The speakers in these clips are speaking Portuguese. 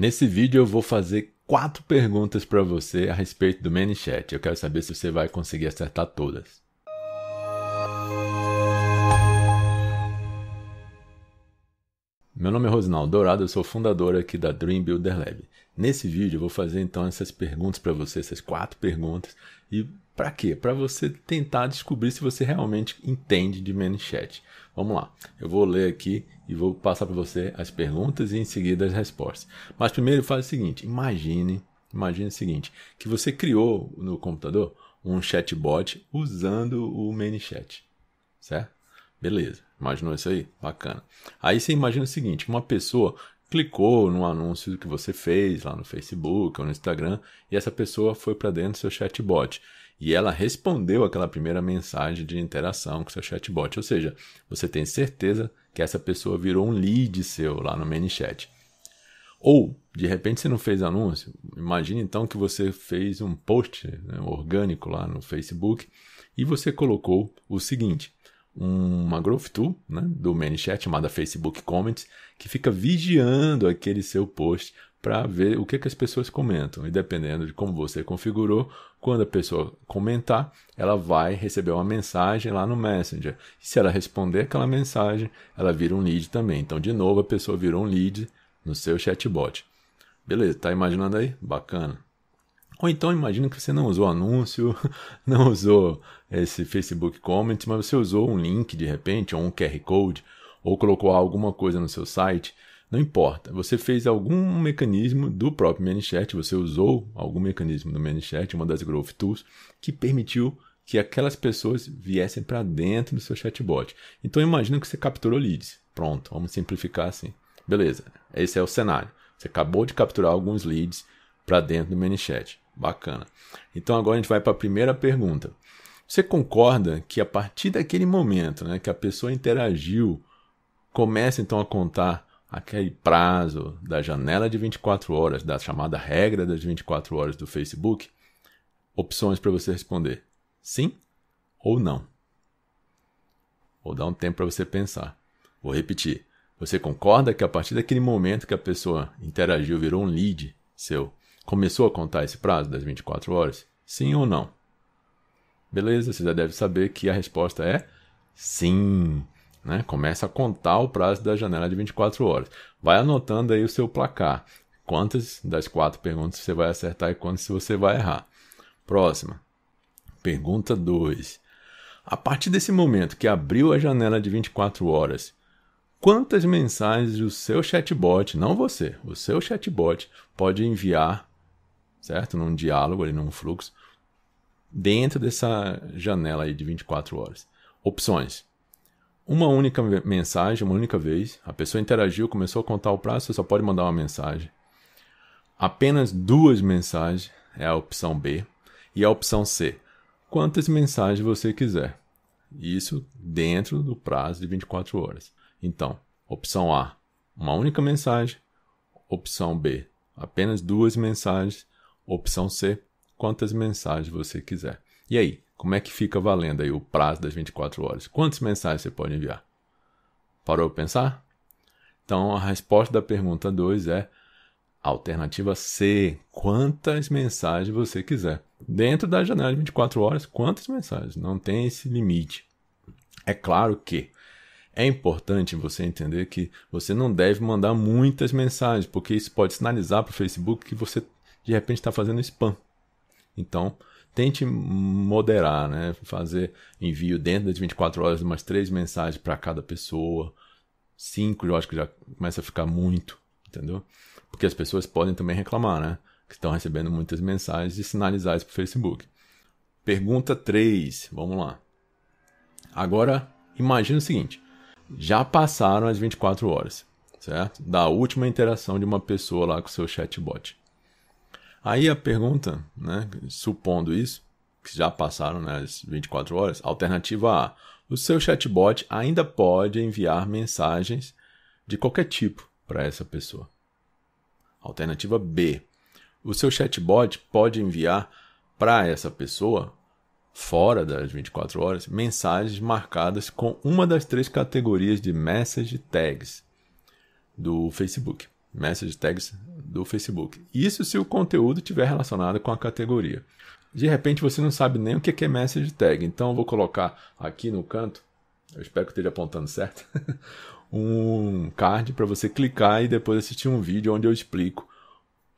Nesse vídeo eu vou fazer quatro perguntas para você a respeito do ManyChat. Eu quero saber se você vai conseguir acertar todas. Meu nome é Rosinaldo Dourado, eu sou fundador aqui da Dream Builder Lab. Nesse vídeo eu vou fazer então essas perguntas para você, essas quatro perguntas. E para quê? Para você tentar descobrir se você realmente entende de ManyChat. Vamos lá, eu vou ler aqui e vou passar para você as perguntas e em seguida as respostas. Mas primeiro faz o seguinte, imagine, imagine o seguinte, que você criou no computador um chatbot usando o ManyChat, certo? Beleza, imaginou isso aí? Bacana. Aí você imagina o seguinte: uma pessoa clicou no anúncio que você fez lá no Facebook ou no Instagram e essa pessoa foi para dentro do seu chatbot e ela respondeu aquela primeira mensagem de interação com seu chatbot. Ou seja, você tem certeza que essa pessoa virou um lead seu lá no ManyChat. Ou, de repente, você não fez anúncio. Imagine então que você fez um post né, orgânico lá no Facebook e você colocou o seguinte: uma Growth Tool né, do ManyChat chamada Facebook Comments, que fica vigiando aquele seu post para ver o que, que as pessoas comentam. E dependendo de como você configurou, quando a pessoa comentar, ela vai receber uma mensagem lá no Messenger. E se ela responder aquela mensagem, ela vira um lead também. Então, de novo, a pessoa virou um lead no seu chatbot. Beleza, tá imaginando aí? Bacana. Ou então imagina que você não usou anúncio, não usou esse Facebook Comments, mas você usou um link de repente, ou um QR Code, ou colocou alguma coisa no seu site. Não importa, você fez algum mecanismo do próprio ManyChat, você usou algum mecanismo do ManyChat, uma das Growth Tools, que permitiu que aquelas pessoas viessem para dentro do seu chatbot. Então imagina que você capturou leads. Pronto, vamos simplificar assim. Beleza, esse é o cenário. Você acabou de capturar alguns leads para dentro do ManyChat. Bacana. Então agora a gente vai para a primeira pergunta. Você concorda que a partir daquele momento né, que a pessoa interagiu, começa então a contar aquele prazo da janela de 24 horas, da chamada regra das 24 horas do Facebook? Opções para você responder: sim ou não. Vou dar um tempo para você pensar. Vou repetir. Você concorda que a partir daquele momento que a pessoa interagiu, virou um lead seu, Começou a contar esse prazo das 24 horas? Sim ou não? Beleza, você já deve saber que a resposta é sim. Né? Começa a contar o prazo da janela de 24 horas. Vai anotando aí o seu placar. Quantas das quatro perguntas você vai acertar e quantas você vai errar. Próxima. Pergunta 2. A partir desse momento que abriu a janela de 24 horas, quantas mensagens o seu chatbot, não você, o seu chatbot, pode enviar certo? Num diálogo ali, num fluxo, dentro dessa janela aí de 24 horas. Opções. Uma única mensagem, uma única vez. A pessoa interagiu, começou a contar o prazo, você só pode mandar uma mensagem. Apenas duas mensagens é a opção B. E a opção C, quantas mensagens você quiser. Isso dentro do prazo de 24 horas. Então, opção A, uma única mensagem. Opção B, apenas duas mensagens. Opção C, quantas mensagens você quiser. E aí, como é que fica valendo aí o prazo das 24 horas? Quantas mensagens você pode enviar? Parou para pensar? Então, a resposta da pergunta 2 é alternativa C, quantas mensagens você quiser. Dentro da janela de 24 horas, quantas mensagens? Não tem esse limite. É claro que é importante você entender que você não deve mandar muitas mensagens, porque isso pode sinalizar para o Facebook que você de repente está fazendo spam. Então, tente moderar, né? Fazer envio dentro das 24 horas umas três mensagens para cada pessoa. Cinco, eu acho que já começa a ficar muito, entendeu? Porque as pessoas podem também reclamar, né? Que estão recebendo muitas mensagens e sinalizar isso para o Facebook. Pergunta 3, vamos lá. Agora, imagine o seguinte: já passaram as 24 horas, certo? Da última interação de uma pessoa lá com o seu chatbot. Aí a pergunta, né, supondo isso, que já passaram né, as 24 horas, alternativa A, o seu chatbot ainda pode enviar mensagens de qualquer tipo para essa pessoa. Alternativa B, o seu chatbot pode enviar para essa pessoa, fora das 24 horas, mensagens marcadas com uma das três categorias de message tags do Facebook message tags do Facebook. Isso se o conteúdo tiver relacionado com a categoria. De repente você não sabe nem o que é message tag, então eu vou colocar aqui no canto, eu espero que esteja apontando certo, um card para você clicar e depois assistir um vídeo onde eu explico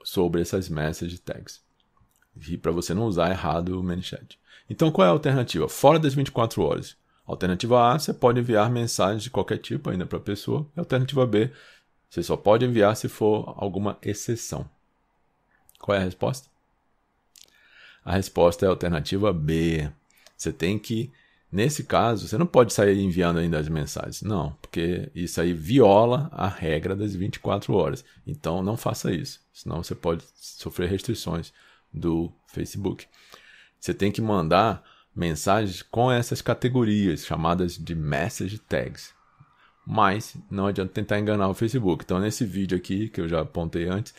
sobre essas message tags. E para você não usar errado o ManyChat. Então qual é a alternativa? Fora das 24 horas. Alternativa A, você pode enviar mensagens de qualquer tipo ainda para a pessoa. Alternativa B, você só pode enviar se for alguma exceção. Qual é a resposta? A resposta é a alternativa B. Você tem que, nesse caso, você não pode sair enviando ainda as mensagens. Não, porque isso aí viola a regra das 24 horas. Então não faça isso, senão você pode sofrer restrições do Facebook. Você tem que mandar mensagens com essas categorias chamadas de message tags mas não adianta tentar enganar o Facebook. Então, nesse vídeo aqui, que eu já apontei antes,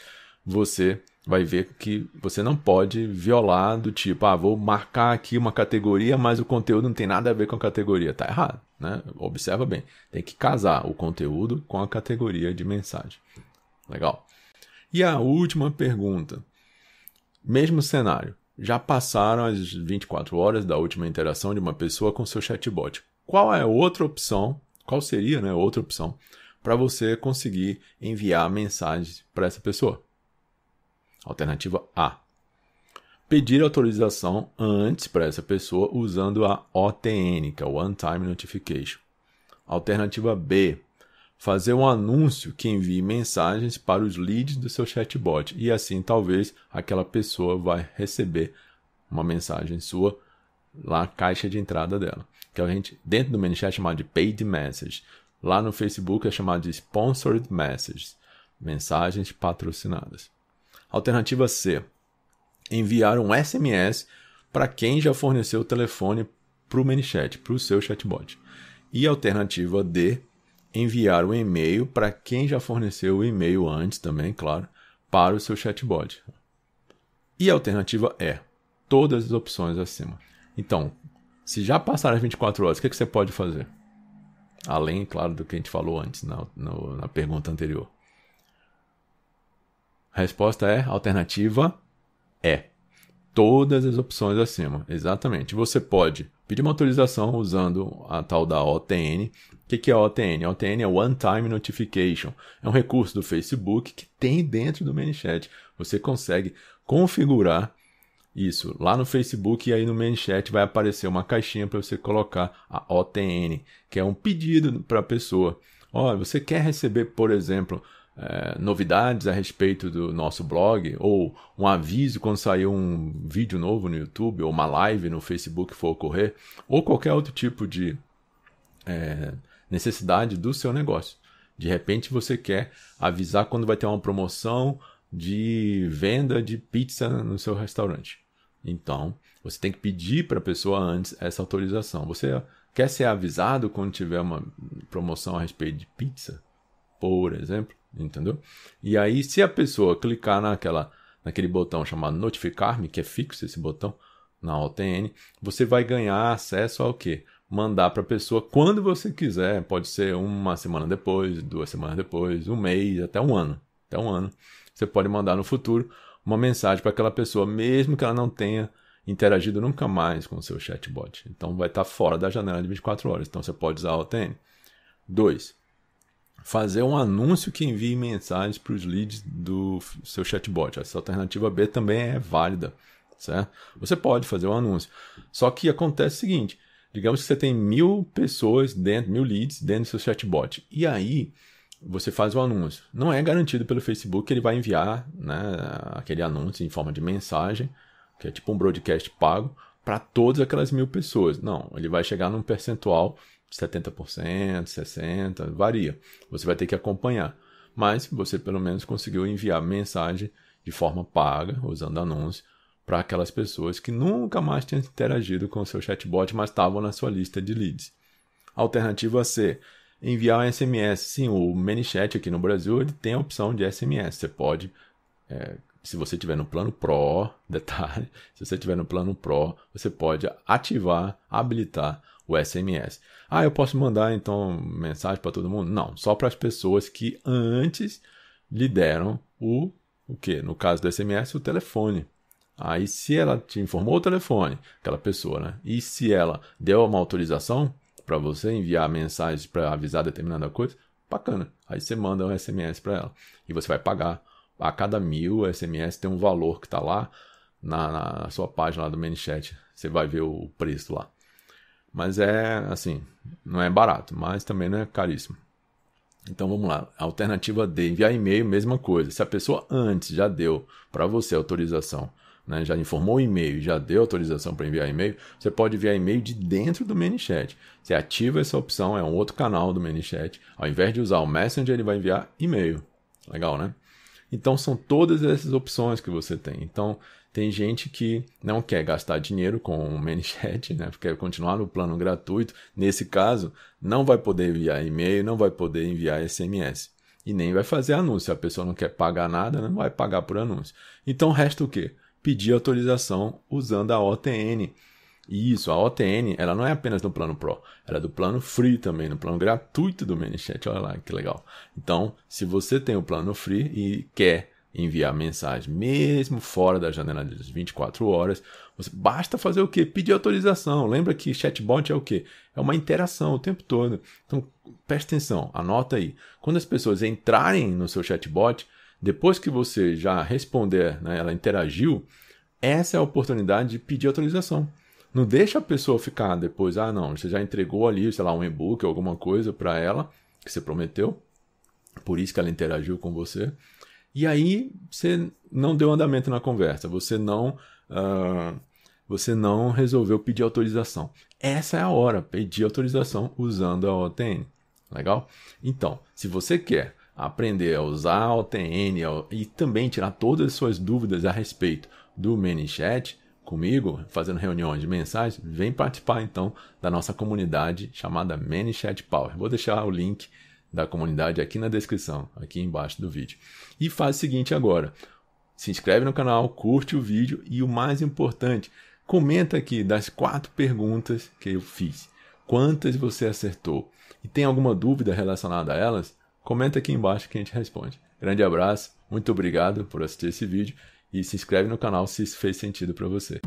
você vai ver que você não pode violar do tipo, ah, vou marcar aqui uma categoria, mas o conteúdo não tem nada a ver com a categoria. Tá errado, né? Observa bem. Tem que casar o conteúdo com a categoria de mensagem. Legal. E a última pergunta. Mesmo cenário. Já passaram as 24 horas da última interação de uma pessoa com seu chatbot. Qual é a outra opção qual seria né, outra opção para você conseguir enviar mensagens para essa pessoa. Alternativa A. Pedir autorização antes para essa pessoa usando a OTN, que é o One Time Notification. Alternativa B. Fazer um anúncio que envie mensagens para os leads do seu chatbot e assim talvez aquela pessoa vai receber uma mensagem sua lá a caixa de entrada dela. Que a gente, dentro do ManyChat, é chamado de Paid Message. Lá no Facebook é chamado de Sponsored Message. Mensagens patrocinadas. Alternativa C. Enviar um SMS para quem já forneceu o telefone para o ManyChat, para o seu chatbot. E alternativa D. Enviar um e-mail para quem já forneceu o e-mail antes também, claro, para o seu chatbot. E alternativa E. Todas as opções acima. Então, se já passaram as 24 horas, o que, é que você pode fazer? Além, claro, do que a gente falou antes na, no, na pergunta anterior. A resposta é: alternativa é. Todas as opções acima. Exatamente. Você pode pedir uma autorização usando a tal da OTN. O que, que é a OTN? A OTN é One Time Notification. É um recurso do Facebook que tem dentro do ManyChat. Você consegue configurar isso, lá no Facebook e aí no Manchat vai aparecer uma caixinha para você colocar a OTN, que é um pedido para a pessoa. Olha, você quer receber, por exemplo, é, novidades a respeito do nosso blog, ou um aviso quando sair um vídeo novo no YouTube, ou uma live no Facebook for ocorrer, ou qualquer outro tipo de é, necessidade do seu negócio. De repente você quer avisar quando vai ter uma promoção de venda de pizza no seu restaurante. Então, você tem que pedir para a pessoa antes essa autorização. Você quer ser avisado quando tiver uma promoção a respeito de pizza, por exemplo, entendeu? E aí, se a pessoa clicar naquela, naquele botão chamado notificar-me, que é fixo esse botão na OTN, você vai ganhar acesso ao quê? Mandar para a pessoa quando você quiser. Pode ser uma semana depois, duas semanas depois, um mês, até um ano. Até um ano você pode mandar no futuro uma mensagem para aquela pessoa, mesmo que ela não tenha interagido nunca mais com o seu chatbot. Então vai estar tá fora da janela de 24 horas. Então você pode usar a OTN. 2. Fazer um anúncio que envie mensagens para os leads do seu chatbot. Essa alternativa B também é válida. Certo? Você pode fazer um anúncio. Só que acontece o seguinte: digamos que você tem mil pessoas dentro, mil leads dentro do seu chatbot. E aí você faz o anúncio. Não é garantido pelo Facebook que ele vai enviar né, aquele anúncio em forma de mensagem, que é tipo um broadcast pago, para todas aquelas mil pessoas. Não, ele vai chegar num percentual de 70%, 60%, varia. Você vai ter que acompanhar. Mas você pelo menos conseguiu enviar mensagem de forma paga, usando anúncio, para aquelas pessoas que nunca mais tinham interagido com o seu chatbot, mas estavam na sua lista de leads. Alternativa C enviar um SMS. Sim, o ManyChat aqui no Brasil ele tem a opção de SMS. Você pode, é, se você tiver no plano Pro, detalhe, se você tiver no plano Pro, você pode ativar, habilitar o SMS. Ah, eu posso mandar então mensagem para todo mundo? Não, só para as pessoas que antes lhe deram o o que? No caso do SMS, o telefone. Aí, se ela te informou o telefone, aquela pessoa, né? E se ela deu uma autorização, para você enviar mensagens para avisar determinada coisa, bacana. Aí você manda um SMS para ela e você vai pagar. A cada mil SMS tem um valor que está lá na, na, sua página lá do ManyChat. Você vai ver o preço lá. Mas é assim, não é barato, mas também não é caríssimo. Então vamos lá. Alternativa D, enviar e-mail, mesma coisa. Se a pessoa antes já deu para você autorização né, já informou o e-mail, já deu autorização para enviar e-mail, você pode enviar e-mail de dentro do ManyChat. Você ativa essa opção, é um outro canal do ManyChat. Ao invés de usar o Messenger, ele vai enviar e-mail. Legal, né? Então são todas essas opções que você tem. Então tem gente que não quer gastar dinheiro com o ManyChat, né? Quer continuar no plano gratuito. Nesse caso, não vai poder enviar e-mail, não vai poder enviar SMS. E nem vai fazer anúncio. A pessoa não quer pagar nada, não vai pagar por anúncio. Então resta o quê? pedir autorização usando a OTN. E isso, a OTN, ela não é apenas do plano Pro, ela é do plano Free também, no plano gratuito do ManyChat, olha lá que legal. Então, se você tem o plano Free e quer enviar mensagem mesmo fora da janela das 24 horas, você basta fazer o quê? Pedir autorização. Lembra que chatbot é o quê? É uma interação o tempo todo. Então, preste atenção, anota aí. Quando as pessoas entrarem no seu chatbot, depois que você já responder, né, ela interagiu, essa é a oportunidade de pedir autorização. Não deixa a pessoa ficar depois, ah, não, você já entregou ali, sei lá, um e-book alguma coisa para ela que você prometeu, por isso que ela interagiu com você. E aí você não deu andamento na conversa, você não uh, você não resolveu pedir autorização. Essa é a hora, pedir autorização usando a OTN. Legal? Então, se você quer aprender a usar a OTN e também tirar todas as suas dúvidas a respeito do ManyChat comigo, fazendo reuniões de mensagens, vem participar então da nossa comunidade chamada ManyChat Power. Vou deixar o link da comunidade aqui na descrição, aqui embaixo do vídeo. E faz o seguinte agora, se inscreve no canal, curte o vídeo e o mais importante, comenta aqui das quatro perguntas que eu fiz. Quantas você acertou? E tem alguma dúvida relacionada a elas? Comenta aqui embaixo que a gente responde. Grande abraço, muito obrigado por assistir esse vídeo e se inscreve no canal se isso fez sentido para você.